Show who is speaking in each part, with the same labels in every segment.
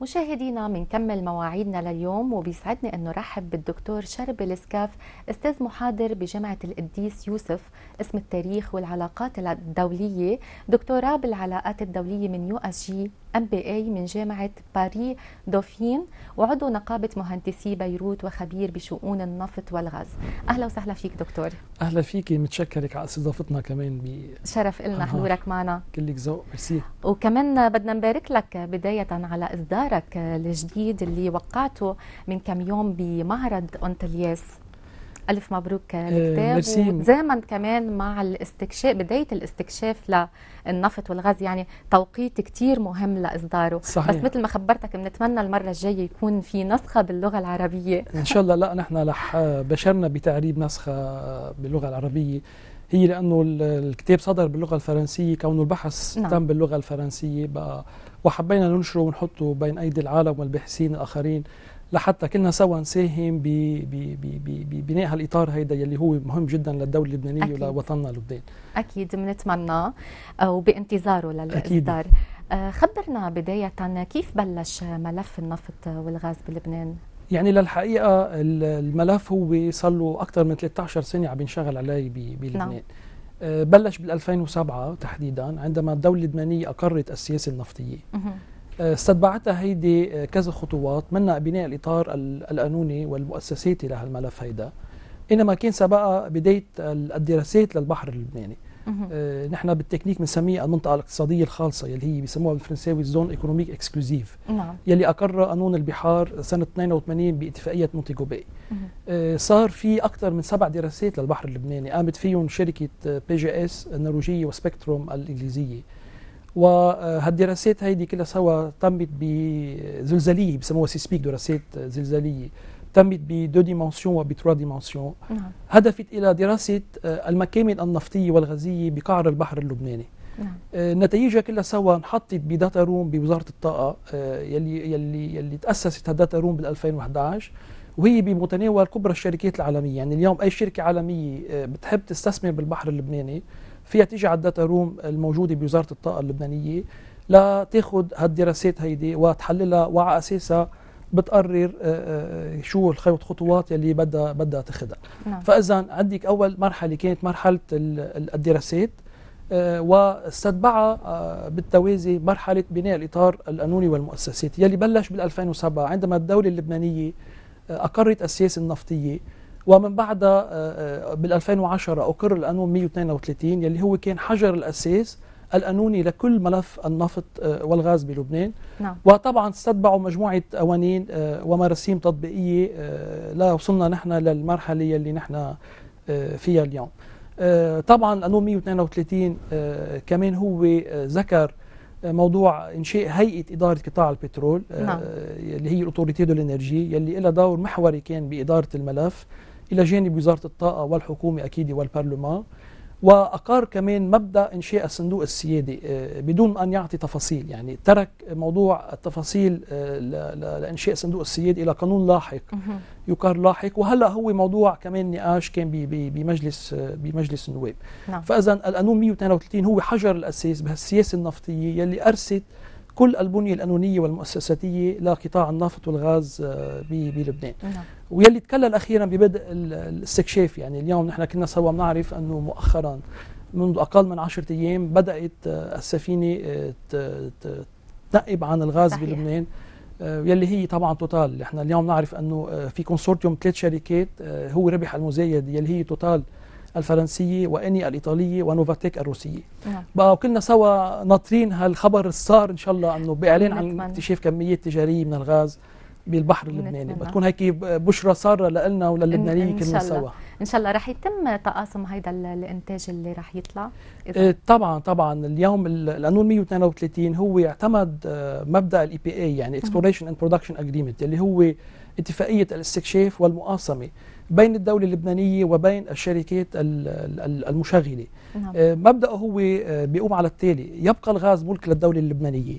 Speaker 1: مشاهدينا بنكمل مواعيدنا لليوم وبيسعدني انه رحب بالدكتور شربل سكاف استاذ محاضر بجامعه القديس يوسف اسم التاريخ والعلاقات الدوليه دكتوراه بالعلاقات الدوليه من يو اس جي ام بي اي من جامعه باري دوفين وعضو نقابه مهندسي بيروت وخبير بشؤون النفط والغاز اهلا وسهلا فيك دكتور اهلا فيكي متشكرك
Speaker 2: على استضافتنا كمان ب
Speaker 1: شرف لنا حضورك معنا
Speaker 2: كلك ذوق ميرسي
Speaker 1: وكمان بدنا نبارك لك بدايه على اصدارك الجديد اللي وقعته من كم يوم بمعرض اونتلياس الف مبروك آه، الكتاب وزامن كمان مع الاستكشاف بدايه الاستكشاف للنفط والغاز يعني توقيت كثير مهم لاصداره صحيح. بس مثل ما خبرتك بنتمنى المره الجايه يكون في نسخه باللغه العربيه
Speaker 2: ان شاء الله لا نحن رح بشرنا بتعريب نسخه باللغه العربيه هي لانه الكتاب صدر باللغه الفرنسيه كونه البحث نعم. تم باللغه الفرنسيه بقى وحبينا ننشره ونحطه بين ايدي العالم والباحثين الاخرين لحتى كلنا سوا نساهم ببناء هالاطار هيدا يلي هو مهم جدا للدوله اللبنانيه أكيد. ولوطننا لبنان
Speaker 1: اكيد بنتمناه وبانتظاره للاصدار أكيد. آه، خبرنا بدايه كيف بلش ملف النفط والغاز بلبنان
Speaker 2: يعني للحقيقه الملف هو صار له اكثر من 13 سنه عم ينشغل عليه بلبنان نعم. آه، بلش بال 2007 تحديدا عندما الدولة اللبنانية أقرت السياسة النفطية استتبعتها هيدي كذا خطوات منها بناء الإطار القانوني والمؤسساتي لهالملف هيدا إنما كان سبقها بداية الدراسات للبحر اللبناني آه، نحن بالتكنيك بنسميه المنطقه الاقتصاديه الخالصه يلي هي بسموها بالفرنساوي زون ايكونوميك اكسكلوزيف نعم. يلي اقر قانون البحار سنه 82 باتفاقيه مونتيجو باي آه صار في اكثر من سبع دراسات للبحر اللبناني قامت فيهم شركه بي جي اس النرويجيه وسبكتروم الانجليزيه وهالدراسات هيدي كلها سوا تمت بزلزاليه بسموها سيسبيك دراسات زلزاليه تمت بدو ديمونسيون وبتروا ديمونسيون نعم. هدفت الى دراسه المكامن النفطيه والغازيه بقعر البحر اللبناني نعم. آه، نتائجها كلها سوا انحطت بداتا روم بوزاره الطاقه آه، يلي يلي يلي تاسست هالداتا روم بال 2011 وهي بمتناول كبرى الشركات العالميه يعني اليوم اي شركه عالميه آه، بتحب تستثمر بالبحر اللبناني فيها تيجي على الداتا روم الموجوده بوزاره الطاقه اللبنانيه لتاخذ هالدراسات هيدي وتحللها وعلى اساسها بتقرر آه، آه، شو الخطوات اللي بدها بدها تاخذها نعم. فاذا عندك اول مرحله كانت مرحله الدراسات واستتبعها بالتوازي مرحله بناء الاطار القانوني والمؤسسات يلي بلش بال2007 عندما الدوله اللبنانيه أقرت السياسة النفطية ومن بعدها آه، آه، بال 2010 أقر القانون 132 يلي هو كان حجر الأساس القانوني لكل ملف النفط آه، والغاز بلبنان نعم. وطبعا استتبعوا مجموعة قوانين ومراسيم تطبيقية لا وصلنا نحن للمرحلة يلي نحن فيها اليوم طبعا القانون 132 كمان هو ذكر موضوع انشاء هيئه اداره قطاع البترول آه، نعم. اللي هي الاوتوريتي دو الانرجي يلي لها دور محوري كان باداره الملف الى جانب وزاره الطاقه والحكومه اكيد والبرلمان وأقر كمان مبدأ إنشاء الصندوق السيادي آه، بدون أن يعطي تفاصيل يعني ترك موضوع التفاصيل آه، لإنشاء الصندوق السيادي إلى قانون لاحق يقر لاحق وهلا هو موضوع كمان نقاش كان بمجلس آه، بمجلس النواب نعم. فإذا القانون 132 هو حجر الأساس بهالسياسة النفطية يلي أرست كل البنية القانونية والمؤسساتية لقطاع النفط والغاز بلبنان نعم. ويلي تكلل أخيرا ببدء الاستكشاف يعني اليوم نحن كنا سوا بنعرف أنه مؤخرا منذ أقل من عشرة أيام بدأت آه، السفينة آه، تنقب عن الغاز صحيح. بلبنان آه، يلي هي طبعا توتال نحن اليوم نعرف انه في كونسورتيوم ثلاث شركات هو ربح المزايد يلي هي توتال الفرنسيه واني الايطاليه ونوفاتيك الروسيه نعم. بقى كلنا سوا ناطرين هالخبر الصار ان شاء الله انه باعلان عن اكتشاف كميات تجاريه من الغاز بالبحر اللبناني بتكون هيك بشرى ساره لنا وللبنانيين كلنا سوا
Speaker 1: ان شاء الله رح يتم تقاسم هيدا الانتاج اللي رح يطلع
Speaker 2: إذا إيه، طبعا طبعا اليوم القانون 132 هو اعتمد آه، مبدا الاي بي e اي يعني اكسبلوريشن اند برودكشن اجريمنت اللي هو اتفاقيه الاستكشاف والمقاسمه بين الدولة اللبنانية وبين الشركات المشغلة نعم. آه، مبدأه هو آه، بيقوم على التالي يبقى الغاز ملك للدولة اللبنانية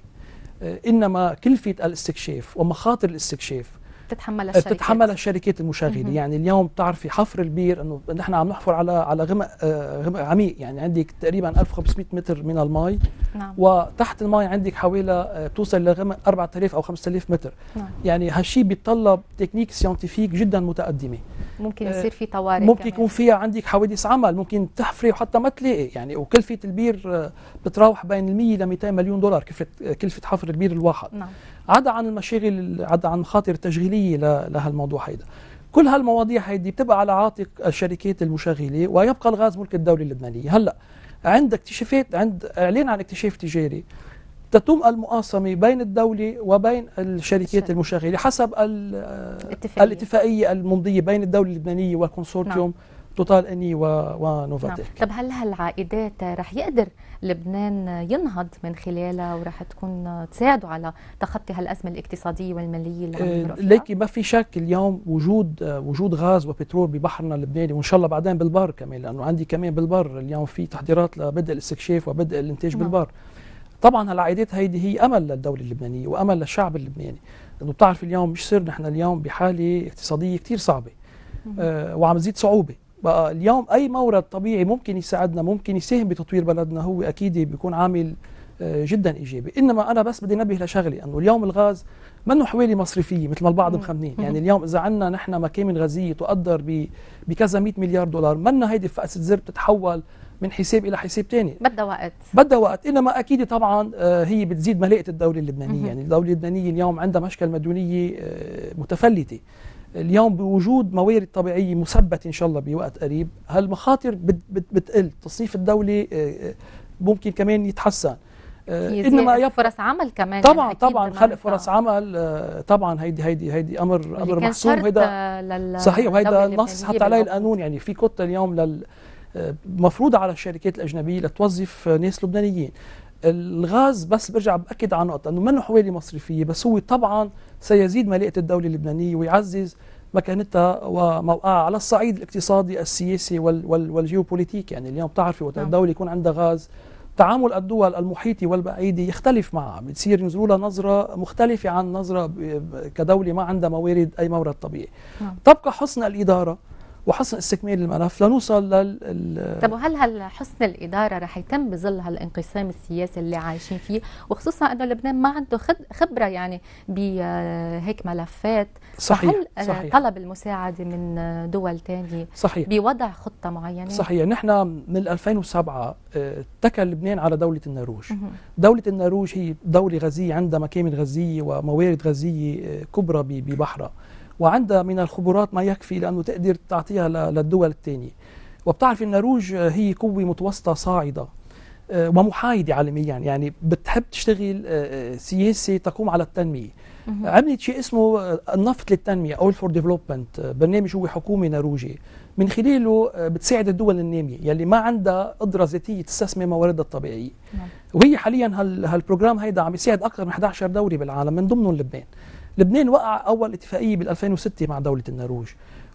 Speaker 2: إنما كلفة الاستكشاف ومخاطر الاستكشاف
Speaker 1: بتتحملها آه، الشركات بتتحملها
Speaker 2: الشركات المشغله يعني اليوم بتعرفي حفر البير انه نحن عم نحفر على على غمق آه، غمق عميق يعني عندك تقريبا 1500 متر من المي نعم. وتحت المي عندك حوالي بتوصل آه، لغمق 4000 او 5000 متر نعم. يعني هالشيء بيتطلب تكنيك سيانتيفيك جدا متقدمه
Speaker 1: ممكن يصير في طوارئ ممكن يكون
Speaker 2: فيها عندك حوادث عمل ممكن تحفري وحتى ما تلاقي يعني وكلفه البير بتراوح بين ال 100 ل 200 مليون دولار كلفه كلفه حفر البير الواحد نعم. عدا عن المشاغل عدا عن مخاطر تشغيليه لهالموضوع هيدا كل هالمواضيع هيدي بتبقى على عاتق الشركات المشغله ويبقى الغاز ملك الدوله اللبنانيه هلا عند اكتشافات عند اعلان عن اكتشاف تجاري تتم المقاسمة بين الدولة وبين الشركات المشغلة حسب الاتفاقية, الاتفاقية الممضية بين الدولة اللبنانية والكونسورتيوم نعم. توتال اني ونوفاتيك
Speaker 1: نعم. طب هل هالعائدات رح يقدر لبنان ينهض من خلالها ورح تكون تساعده على تخطي هالازمه الاقتصاديه والماليه اللي عم إيه، فيها؟ لكن
Speaker 2: ما في شك اليوم وجود وجود غاز وبترول ببحرنا اللبناني وان شاء الله بعدين بالبر كمان لانه عندي كمان بالبر اليوم في تحضيرات لبدء الاستكشاف وبدء الانتاج نعم. بالبر طبعا هالعائدات هيدي هي امل للدوله اللبنانيه وامل للشعب اللبناني لانه بتعرف اليوم مش سر نحن اليوم بحاله اقتصاديه كثير صعبه آه وعم تزيد صعوبه بقى اليوم اي مورد طبيعي ممكن يساعدنا ممكن يساهم بتطوير بلدنا هو اكيد بيكون عامل آه، جدا ايجابي انما انا بس بدي انبه لشغله انه اليوم الغاز منه حوالي مصرفيه مثل ما البعض مخمنين يعني اليوم اذا عندنا نحن مكامن غازيه تقدر بكذا 100 مليار دولار انه هيدي فاسه زر بتتحول من حساب الى حساب ثاني بدها وقت بدها وقت انما اكيد طبعا آه، هي بتزيد ملائه الدوله اللبنانيه يعني الدوله اللبنانيه اليوم عندها مشكله مدنيه آه، متفلته اليوم بوجود موارد طبيعيه مثبته ان شاء الله بوقت قريب هالمخاطر بتقل التصنيف الدولي آه، آه، ممكن كمان يتحسن آه، انما
Speaker 1: يب... فرص عمل كمان طبعا
Speaker 2: طبعا خلق فرص عمل طبعا هيدي هيدي هيدي امر امر محسوم
Speaker 1: هيدا صحيح وهيدا نص حتى عليه القانون
Speaker 2: يعني في كتله اليوم لل مفروضة على الشركات الأجنبية لتوظف ناس لبنانيين الغاز بس برجع باكد على نقطه انه منه حوالي مصرفيه بس هو طبعا سيزيد مليئه الدوله اللبنانيه ويعزز مكانتها وموقعها على الصعيد الاقتصادي السياسي وال وال والجيوبوليتيك يعني اليوم بتعرفي وقت نعم. الدوله يكون عندها غاز تعامل الدول المحيطي والبعيده يختلف معها بتصير ينظروا لها نظرة مختلفة عن نظرة كدولة ما عندها موارد أي مورد طبيعي نعم. تبقى حسن الإدارة وحسن استكمال الملف لنوصل لل طب
Speaker 1: وهل هل حسن الاداره رح يتم بظل هالانقسام السياسي اللي عايشين فيه وخصوصا انه لبنان ما عنده خبره يعني بهيك آه، ملفات صحيح هل آه، صحيح. طلب المساعده من آه، دول ثانيه صحيح بوضع خطه معينه صحيح
Speaker 2: نحن من 2007 اتكل لبنان على دوله النرويج دوله النرويج هي دوله غازيه عندها مكامن غازيه وموارد غازيه كبرى ببحرها وعندها من الخبرات ما يكفي لأنه تقدر تعطيها للدول الثانية وبتعرف النروج هي قوة متوسطة صاعدة آه، ومحايدة عالميا يعني بتحب تشتغل آه، آه، سياسة تقوم على التنمية عملت شيء اسمه النفط للتنمية أول فور ديفلوبمنت برنامج هو حكومي نروجي من خلاله بتساعد الدول النامية يلي ما عندها قدرة ذاتية تستثمر مواردها الطبيعية نعم. وهي حاليا هالبروجرام هيدا عم يساعد أكثر من 11 دولة بالعالم من ضمنهم لبنان لبنان وقع أول اتفاقية بال 2006 مع دولة النرويج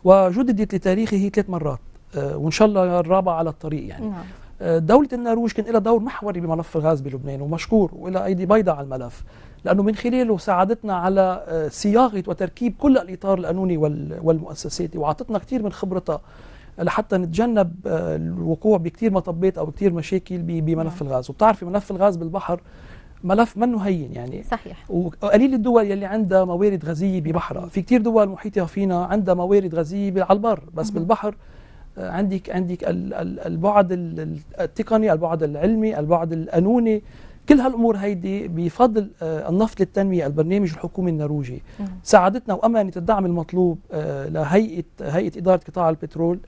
Speaker 2: وجددت لتاريخه ثلاث مرات آه، وإن شاء الله الرابعة على الطريق يعني نعم. آه، دولة النرويج كان لها دور محوري بملف الغاز بلبنان ومشكور وإلى أيدي بيضاء على الملف لأنه من خلاله ساعدتنا على آه، صياغة وتركيب كل الإطار القانوني والمؤسساتي وأعطتنا كثير من خبرتها لحتى نتجنب الوقوع بكثير مطبات أو كثير مشاكل بملف نعم. الغاز وبتعرفي ملف الغاز بالبحر ملف منه هين يعني صحيح وقليل الدول يلي عندها موارد غازيه ببحرها في كثير دول محيطه فينا عندها موارد غازيه على البر بس مم. بالبحر آه، عندك عندك البعد التقني البعد العلمي البعد القانوني كل هالامور هيدي بفضل آه، النفط للتنميه البرنامج الحكومي النرويجي ساعدتنا وامنت الدعم المطلوب آه، لهيئه هيئه اداره قطاع البترول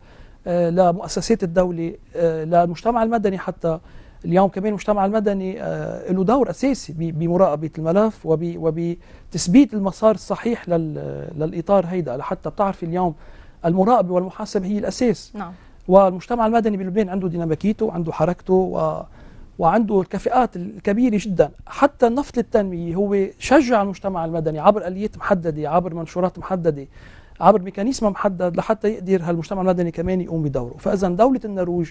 Speaker 2: لمؤسسات الدوله للمجتمع المدني حتى اليوم كمان المجتمع المدني آه، له دور أساسي بمراقبة الملف وبتثبيت المسار الصحيح للإطار هيدا لحتى بتعرفي اليوم المراقبة والمحاسبة هي الأساس نعم. والمجتمع المدني بلبنان عنده ديناميكيته وعنده حركته و وعنده الكفاءات الكبيرة جدا حتى النفط التنمية هو شجع المجتمع المدني عبر آليات محددة عبر منشورات محددة عبر ميكانيزم محدد لحتى يقدر هالمجتمع المدني كمان يقوم بدوره فإذا دولة النرويج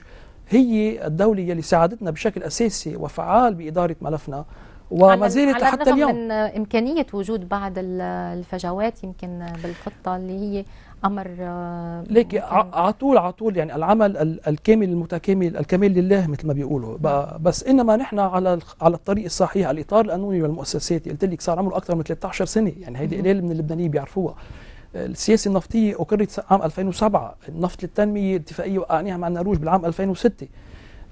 Speaker 2: هي الدولة اللي ساعدتنا بشكل أساسي وفعال بإدارة ملفنا وما زالت حتى اليوم من
Speaker 1: إمكانية وجود بعض الفجوات يمكن بالخطة اللي هي امر آه، ليك
Speaker 2: عطول عطول يعني العمل الكامل المتكامل الكمال لله مثل ما بيقولوا بس انما نحن على على الطريق الصحيح على الاطار القانوني والمؤسساتي قلت لك صار عمره اكثر من 13 سنه يعني هيدي قليل من اللبنانيين بيعرفوها السياسه النفطية أقرت عام 2007 النفط للتنمية اتفاقية وقعناها مع النرويج بالعام 2006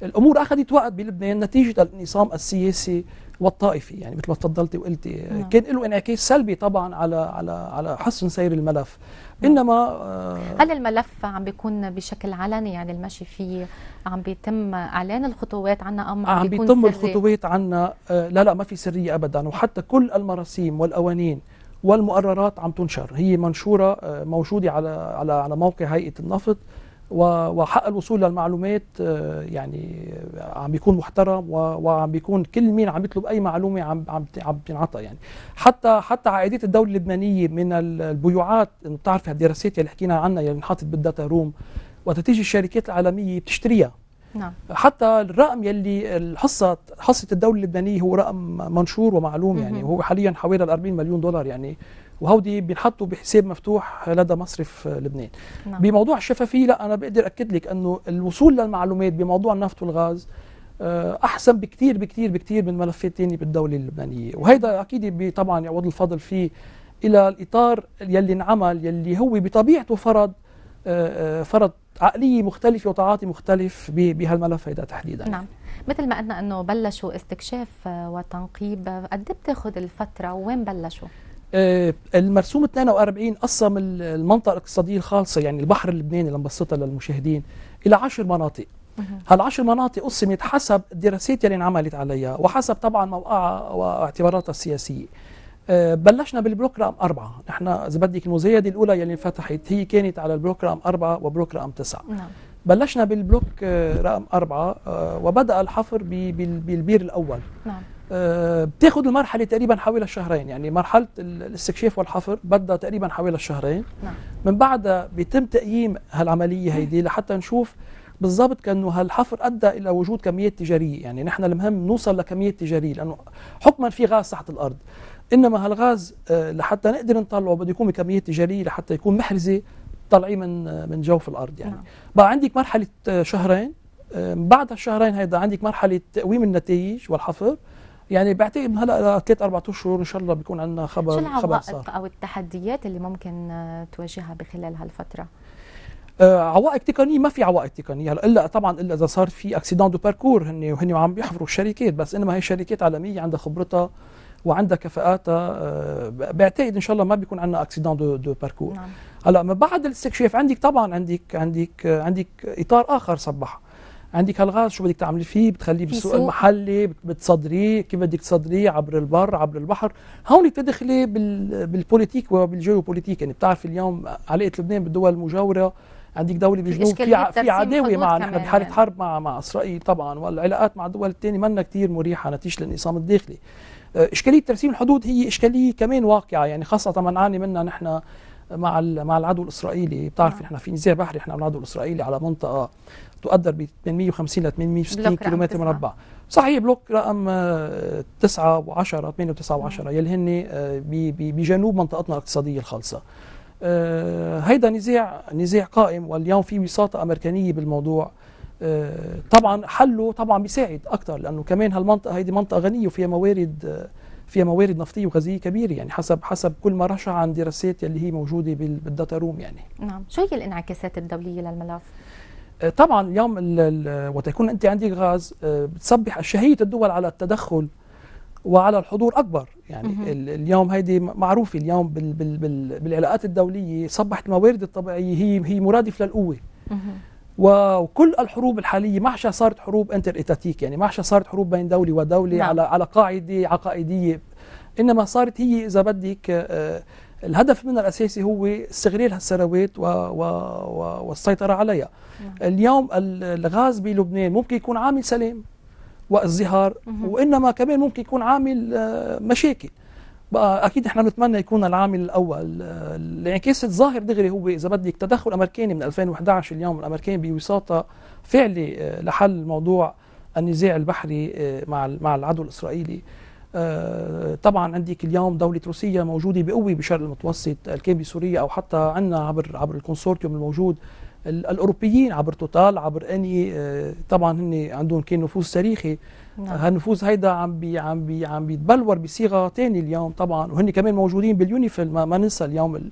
Speaker 2: الأمور أخذت وقت بلبنان نتيجة النظام السياسي والطائفي يعني مثل ما تفضلتي وقلتي نعم. كان له انعكاس سلبي طبعا على على على حسن سير الملف انما آه
Speaker 1: هل الملف عم بيكون بشكل علني يعني المشي فيه عم بيتم اعلان الخطوات عنا ام عم, عم بيتم سري؟ الخطوات
Speaker 2: عنا آه لا لا ما في سريه ابدا وحتى كل المراسيم والقوانين والمقررات عم تنشر هي منشوره آه، موجوده على على على موقع هيئه النفط وحق الوصول للمعلومات آه، يعني آه، عم بيكون محترم وعم بيكون كل مين عم يطلب اي معلومه عم عم عم بتنعطى يعني حتى حتى عائديه الدوله اللبنانيه من البيوعات بتعرفي هالدراسات اللي حكينا عنها اللي انحطت بالداتا روم وقت تيجي الشركات العالميه بتشتريها نعم. حتى الرقم يلي الحصه حصه الدوله اللبنانيه هو رقم منشور ومعلوم يعني وهو حاليا حوالي 40 مليون دولار يعني وهودي بينحطوا بحساب مفتوح لدى مصرف لبنان نعم. بموضوع الشفافيه لا انا بقدر اكد لك انه الوصول للمعلومات بموضوع النفط والغاز آه، احسن بكثير بكثير بكثير من ملفات ثانيه بالدوله اللبنانيه وهيدا اكيد طبعا يعود الفضل فيه الى الاطار يلي انعمل يلي هو بطبيعته فرض فرض عقليه مختلفه وتعاطي مختلف بهالملف هيدا تحديدا نعم
Speaker 1: مثل ما قلنا انه بلشوا استكشاف وتنقيب قد إيه بتاخذ الفتره وين بلشوا
Speaker 2: آه، المرسوم 42 قسم المنطقه الاقتصاديه الخالصه يعني البحر اللبناني لنبسطها للمشاهدين الى 10 مناطق هالعشر مناطق قسمت حسب الدراسات اللي انعملت عليها وحسب طبعا موقعها واعتباراتها السياسيه آه، بلشنا بالبروجرام أربعة نحن إذا بدك المزايدة الأولى يلي انفتحت هي كانت على البروجرام أربعة وبروجرام تسعة نعم. بلشنا بالبلوك رقم أربعة آه، وبدأ الحفر بالبير الأول نعم آه، بتاخذ المرحله تقريبا حوالي الشهرين يعني مرحله الاستكشاف والحفر بدها تقريبا حوالي الشهرين نعم. من بعدها بيتم تقييم هالعمليه هيدي لحتى نشوف بالضبط كانه هالحفر ادى الى وجود كميات تجاريه يعني نحن المهم نوصل لكميات تجاريه لانه حكما في غاز تحت الارض انما هالغاز آه، لحتى نقدر نطلعه بده يكون بكميه تجاريه لحتى يكون محرزه طالعين من آه، من جوف الارض يعني نعم. بقى عندك مرحله آه، شهرين بعد الشهرين هيدا عندك مرحله تقويم النتائج والحفر يعني بعتقد من هلا لثلاث اربع اشهر ان شاء الله بيكون عندنا خبر شو العوائق صار. او
Speaker 1: التحديات اللي ممكن تواجهها بخلال هالفتره؟
Speaker 2: آه عوائق تقنيه ما في عوائق تقنيه هلا الا طبعا الا اذا صار في اكسيدون دو باركور هن وهن عم بيحفروا الشركات بس انما هي شركات عالميه عندها خبرتها وعندها كفاءاتها آه، بعتقد ان شاء الله ما بيكون عندنا اكسيدون دو, دو باركور نعم. هلا ما بعد الاستكشاف عندك طبعا عندك عندك آه، عندك اطار اخر صباح عندك هالغاز شو بدك تعملي فيه بتخليه بالسوق المحلي بتصدريه كيف بدك تصدريه عبر البر عبر البحر هون بتدخلي بالبوليتيك وبالجيوبوليتيك يعني بتعرف اليوم علاقه لبنان بالدول المجاوره عندك دوله بالجنوب في في عداوه مع نحن بحاله حرب مع مع اسرائيل طبعا والعلاقات مع الدول الثانيه منا كثير مريحه نتيجه للنظام الداخلي آه، إشكالية ترسيم الحدود هي إشكالية كمان واقعة يعني خاصة ما نعاني منها نحن مع مع العدو الإسرائيلي بتعرف نعم. نحن في نزاع بحري نحن العدو الإسرائيلي على منطقة تقدر ب 850 ل 860 كيلومتر مربع صحيح بلوك رقم 9 و10 8 و9 و10 يلي هن آه، بجنوب منطقتنا الاقتصادية الخالصة آه، هيدا نزاع نزاع قائم واليوم في وساطة أمريكانية بالموضوع آه، طبعا حله طبعا بيساعد اكتر لانه كمان هالمنطقه هيدي منطقه غنيه وفيها موارد فيها موارد نفطيه وغازيه كبيره يعني حسب حسب كل ما رشع عن دراسات اللي هي موجوده بالداتا روم يعني
Speaker 1: نعم شو هي الانعكاسات الدوليه للملف
Speaker 2: آه، طبعا اليوم وقت يكون انت عندك غاز آه، بتصبح شهيه الدول على التدخل وعلى الحضور اكبر يعني مهم. اليوم هيدي معروفه اليوم بالعلاقات الدوليه صبحت الموارد الطبيعيه هي هي مرادف للقوه مهم. وكل الحروب الحاليه محشى صارت حروب انتر ايتاتيك يعني محشى صارت حروب بين دوله ودوله نعم. على على قاعده عقائديه انما صارت هي اذا بدك آه، الهدف منها الاساسي هو استغلال هالثروات و... و... و... والسيطره عليها نعم. اليوم الغاز بلبنان ممكن يكون عامل سلام وازدهار وانما كمان ممكن يكون عامل آه، مشاكل بقى اكيد احنا بنتمنى يكون العامل الاول الانعكاس يعني الظاهر دغري هو اذا بدك تدخل امريكاني من 2011 اليوم الامريكان بوساطه فعلي آه، لحل موضوع النزاع البحري آه، مع مع العدو الاسرائيلي آه، طبعا عندك اليوم دولة روسيا موجودة بقوة بشرق المتوسط كان بسوريا أو حتى عندنا عبر عبر الكونسورتيوم الموجود الاوروبيين عبر توتال عبر اني آه، طبعا هن عندهم كان نفوذ تاريخي نعم. آه، هالنفوذ هيدا عم بي عم بي عم بيتبلور بصيغه ثانيه اليوم طبعا وهن كمان موجودين باليونيفيل ما, ما ننسى اليوم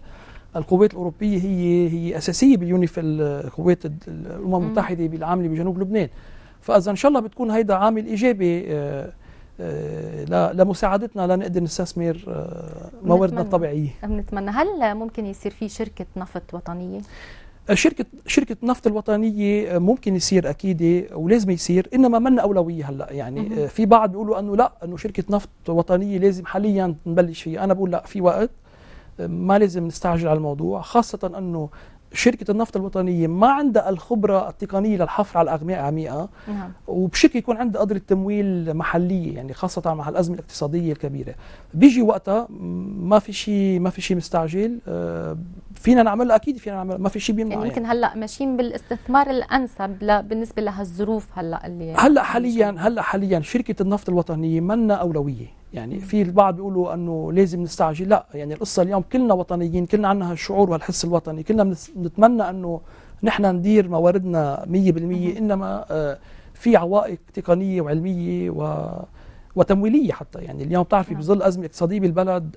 Speaker 2: القوات الاوروبيه هي هي اساسيه باليونيفيل آه، قوات الامم المتحده بالعامله بجنوب لبنان فاذا ان شاء الله بتكون هيدا عامل ايجابي لمساعدتنا لنقدر نستثمر مواردنا الطبيعيه
Speaker 1: بنتمنى هل ممكن يصير في شركه نفط وطنيه
Speaker 2: شركه شركه النفط الوطنيه آه، ممكن يصير اكيد ولازم يصير انما من اولويه هلا يعني مم. آه، في بعض بيقولوا انه لا انه شركه نفط وطنيه لازم حاليا نبلش فيها انا بقول لا في وقت آه، ما لازم نستعجل على الموضوع خاصة أنه شركه النفط الوطنيه ما عندها الخبره التقنيه للحفر على اغماء عميقه نعم. وبشكل يكون عندها قدره تمويل محليه يعني خاصه مع الازمه الاقتصاديه الكبيره بيجي وقتها ما في شيء ما في شيء مستعجل آه، فينا نعمل اكيد فينا نعمل ما في شيء بيمنع يعني يمكن يعني.
Speaker 1: هلا ماشيين بالاستثمار الانسب بالنسبه لهالظروف هلا اللي
Speaker 2: هلا حاليا هلا حاليا شركه النفط الوطنيه منا اولويه يعني في البعض بيقولوا انه لازم نستعجل لا يعني القصه اليوم كلنا وطنيين كلنا عندنا هالشعور والحس الوطني كلنا بنتمنى انه نحن ندير مواردنا 100% انما آه، في عوائق تقنيه وعلميه و وتمويليه حتى يعني اليوم بتعرفي نعم. بظل ازمه اقتصاديه بالبلد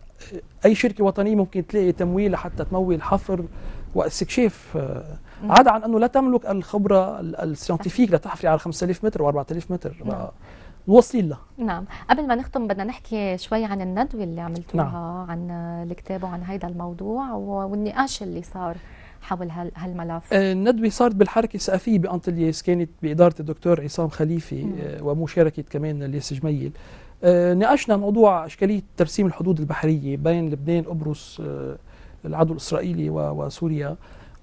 Speaker 2: اي شركه وطنيه ممكن تلاقي تمويل لحتى تمويل حفر واستكشاف آه، عدا عن انه لا تملك الخبره السيانتيفيك لتحفري على 5000 متر و4000 متر نعم. لها
Speaker 1: نعم قبل ما نختم بدنا نحكي شوي عن الندوه اللي عملتوها نعم. عن الكتاب وعن هيدا الموضوع والنقاش اللي صار حول هالملف آه،
Speaker 2: الندوه صارت بالحركه الثقافيه بانطلياس كانت باداره الدكتور عصام خليفه آه، ومشاركه كمان الياس جميل آه، ناقشنا موضوع اشكاليه ترسيم الحدود البحريه بين لبنان قبرص العدو الاسرائيلي وسوريا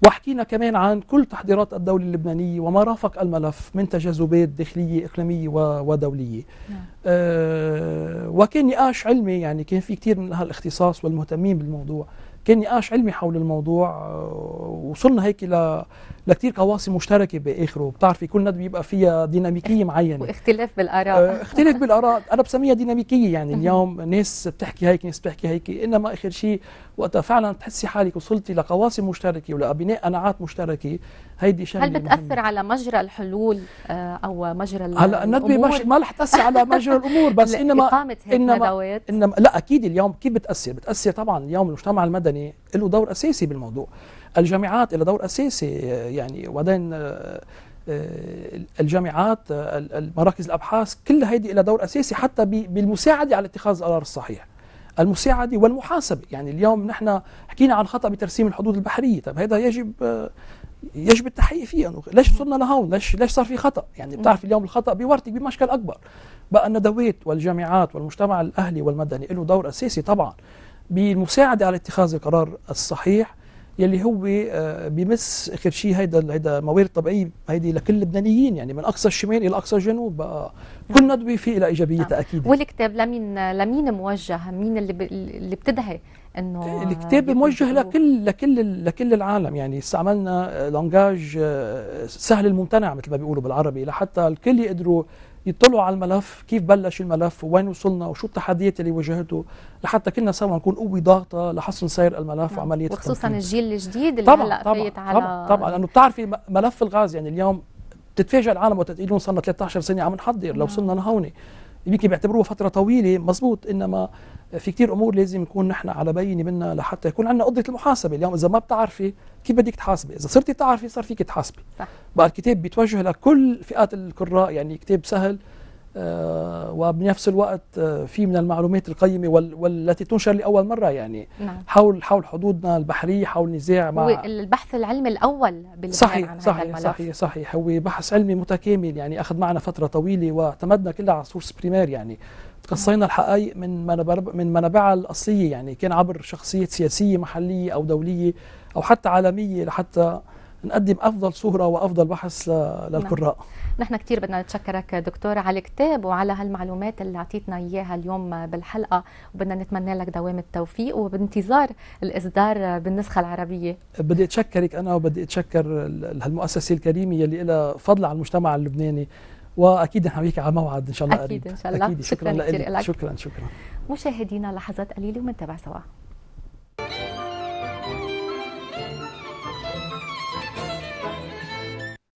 Speaker 2: وحكينا كمان عن كل تحضيرات الدولة اللبنانية وما رافق الملف من تجاذبات داخلية إقليمية ودولية نعم. آه وكان نقاش علمي يعني كان في كثير من أهل الاختصاص والمهتمين بالموضوع كان نقاش علمي حول الموضوع آه، وصلنا هيك ل لكثير قواسم مشتركه باخره بتعرفي كل ندوه بيبقى فيها ديناميكيه معينه
Speaker 1: واختلاف بالاراء آه،
Speaker 2: اختلاف بالاراء انا بسميها ديناميكيه يعني اليوم ناس بتحكي هيك ناس بتحكي هيك انما اخر شيء وقتها فعلا بتحسي حالك وصلتي لقواسم مشتركه ولبناء قناعات مشتركه هيدي شغله هل بتاثر مهمة.
Speaker 1: على مجرى الحلول آه، او مجرى هلا الندوه مش ما رح تاثر على مجرى الامور بس انما اقامه انما,
Speaker 2: إنما لا اكيد اليوم كيف بتاثر بتاثر طبعا اليوم المجتمع المدني له دور اساسي بالموضوع الجامعات لها دور اساسي آه، يعني وبعدين آه، الجامعات مراكز الابحاث كل هيدي لها دور اساسي حتى بالمساعده على اتخاذ القرار الصحيح المساعده والمحاسبه يعني اليوم نحن حكينا عن خطا بترسيم الحدود البحريه طب هذا يجب يجب التحقيق فيها انه يعني ليش وصلنا لهون؟ ليش ليش صار في خطا؟ يعني بتعرف اليوم الخطا بيورتك بمشكل اكبر. بقى الندوات والجامعات والمجتمع الاهلي والمدني له دور اساسي طبعا بالمساعده على اتخاذ القرار الصحيح يلي هو آه، بمس اخر شيء هيدا هيدا موارد طبيعيه هيدي لكل اللبنانيين يعني من اقصى الشمال الى اقصى الجنوب بقى نعم. كل ندوه في لها ايجابيتها نعم. اكيد
Speaker 1: والكتاب لمين لمين موجه؟ مين اللي اللي بتدعي انه الكتاب موجه
Speaker 2: لكل لكل لكل العالم يعني استعملنا لانجاج آه، سهل الممتنع مثل ما بيقولوا بالعربي لحتى الكل يقدروا يطلعوا على الملف كيف بلش الملف وين وصلنا وشو التحديات اللي واجهته لحتى كلنا سوا نكون قوة ضاغطة لحسن سير الملف نعم. وعملية وخصوصا الجيل
Speaker 1: الجديد اللي طبعًا هلا طبعًا على طبعا طبعا
Speaker 2: لانه بتعرفي ملف الغاز يعني اليوم بتتفاجئ العالم وقت لهم صرنا 13 سنه عم نحضر لو وصلنا نعم. لهون يمكن بيعتبروها فتره طويله مزبوط انما في كتير امور لازم نكون نحن على بينه منها لحتى يكون عندنا قدرة المحاسبه اليوم اذا ما بتعرفي كيف بدك تحاسبي اذا صرتي تعرفي صار فيك تحاسبي صح. بقى الكتاب بيتوجه لكل فئات القراء يعني كتاب سهل آه، وبنفس الوقت آه، في من المعلومات القيمه والتي تنشر لاول مره يعني نعم. حول حول حدودنا البحريه حول نزاع مع هو
Speaker 1: البحث العلمي الاول بالبحث صحيح عن صحيح هذا الملف. صحيح
Speaker 2: صحيح هو بحث علمي متكامل يعني اخذ معنا فتره طويله واعتمدنا كلها على سورس بريمير يعني تقصينا الحقائق من من منابعها الاصليه يعني كان عبر شخصيات سياسيه محليه او دوليه او حتى عالميه لحتى نقدم افضل صوره وافضل بحث نعم. للقراء
Speaker 1: نحن كثير بدنا نتشكرك دكتور على الكتاب وعلى هالمعلومات اللي اعطيتنا اياها اليوم بالحلقه وبدنا نتمنى لك دوام التوفيق وبانتظار الاصدار بالنسخه العربيه
Speaker 2: بدي اتشكرك انا وبدي اتشكر هالمؤسسه الكريمه يلي لها فضل على المجتمع اللبناني واكيد نحن بيك على موعد ان شاء الله اكيد قريب. ان شاء الله أكيد. شكرا, شكرا لك شكرا شكرا
Speaker 1: مشاهدينا لحظات قليله ومنتابع سوا